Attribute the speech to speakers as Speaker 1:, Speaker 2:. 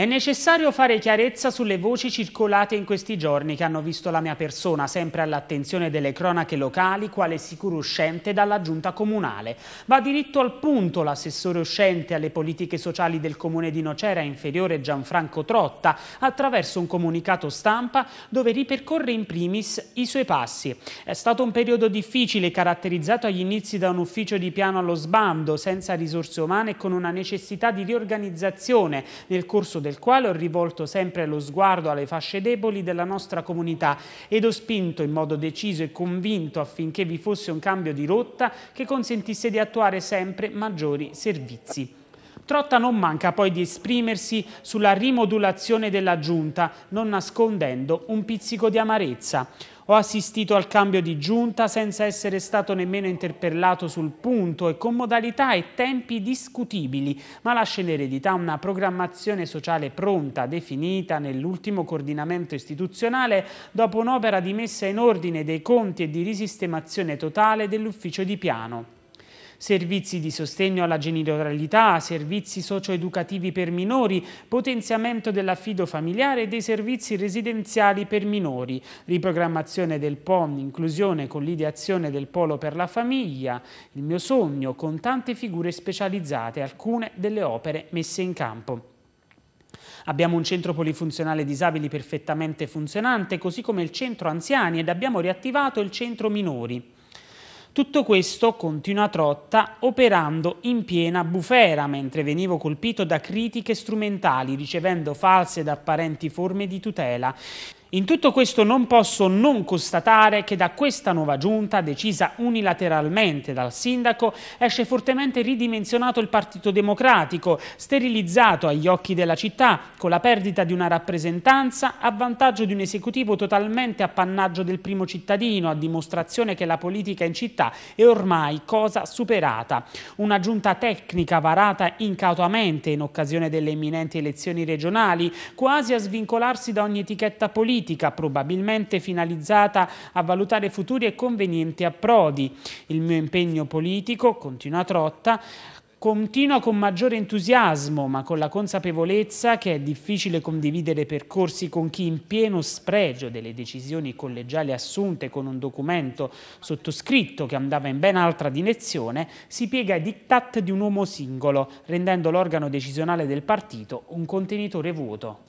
Speaker 1: È necessario fare chiarezza sulle voci circolate in questi giorni che hanno visto la mia persona sempre all'attenzione delle cronache locali quale sicuro uscente dalla giunta comunale. Va diritto al punto l'assessore uscente alle politiche sociali del comune di Nocera inferiore Gianfranco Trotta attraverso un comunicato stampa dove ripercorre in primis i suoi passi. È stato un periodo difficile caratterizzato agli inizi da un ufficio di piano allo sbando senza risorse umane e con una necessità di riorganizzazione nel corso del del quale ho rivolto sempre lo sguardo alle fasce deboli della nostra comunità ed ho spinto in modo deciso e convinto affinché vi fosse un cambio di rotta che consentisse di attuare sempre maggiori servizi. Trotta non manca poi di esprimersi sulla rimodulazione della giunta, non nascondendo un pizzico di amarezza. Ho assistito al cambio di giunta senza essere stato nemmeno interpellato sul punto e con modalità e tempi discutibili, ma lascia in eredità una programmazione sociale pronta, definita nell'ultimo coordinamento istituzionale dopo un'opera di messa in ordine dei conti e di risistemazione totale dell'ufficio di piano servizi di sostegno alla genitorialità, servizi socioeducativi per minori, potenziamento dell'affido familiare e dei servizi residenziali per minori, riprogrammazione del PON, inclusione con l'ideazione del Polo per la Famiglia, Il mio sogno, con tante figure specializzate, alcune delle opere messe in campo. Abbiamo un centro polifunzionale disabili perfettamente funzionante, così come il centro anziani ed abbiamo riattivato il centro minori. Tutto questo continua Trotta operando in piena bufera mentre venivo colpito da critiche strumentali ricevendo false ed apparenti forme di tutela. In tutto questo non posso non constatare che da questa nuova giunta, decisa unilateralmente dal sindaco, esce fortemente ridimensionato il Partito Democratico, sterilizzato agli occhi della città, con la perdita di una rappresentanza a vantaggio di un esecutivo totalmente appannaggio del primo cittadino, a dimostrazione che la politica in città è ormai cosa superata. Una giunta tecnica varata incautamente in occasione delle imminenti elezioni regionali, quasi a svincolarsi da ogni etichetta politica politica, probabilmente finalizzata a valutare futuri e convenienti approdi. Il mio impegno politico, continua Trotta, Continua con maggiore entusiasmo, ma con la consapevolezza che è difficile condividere percorsi con chi, in pieno spregio delle decisioni collegiali assunte con un documento sottoscritto che andava in ben altra direzione, si piega ai diktat di un uomo singolo, rendendo l'organo decisionale del partito un contenitore vuoto.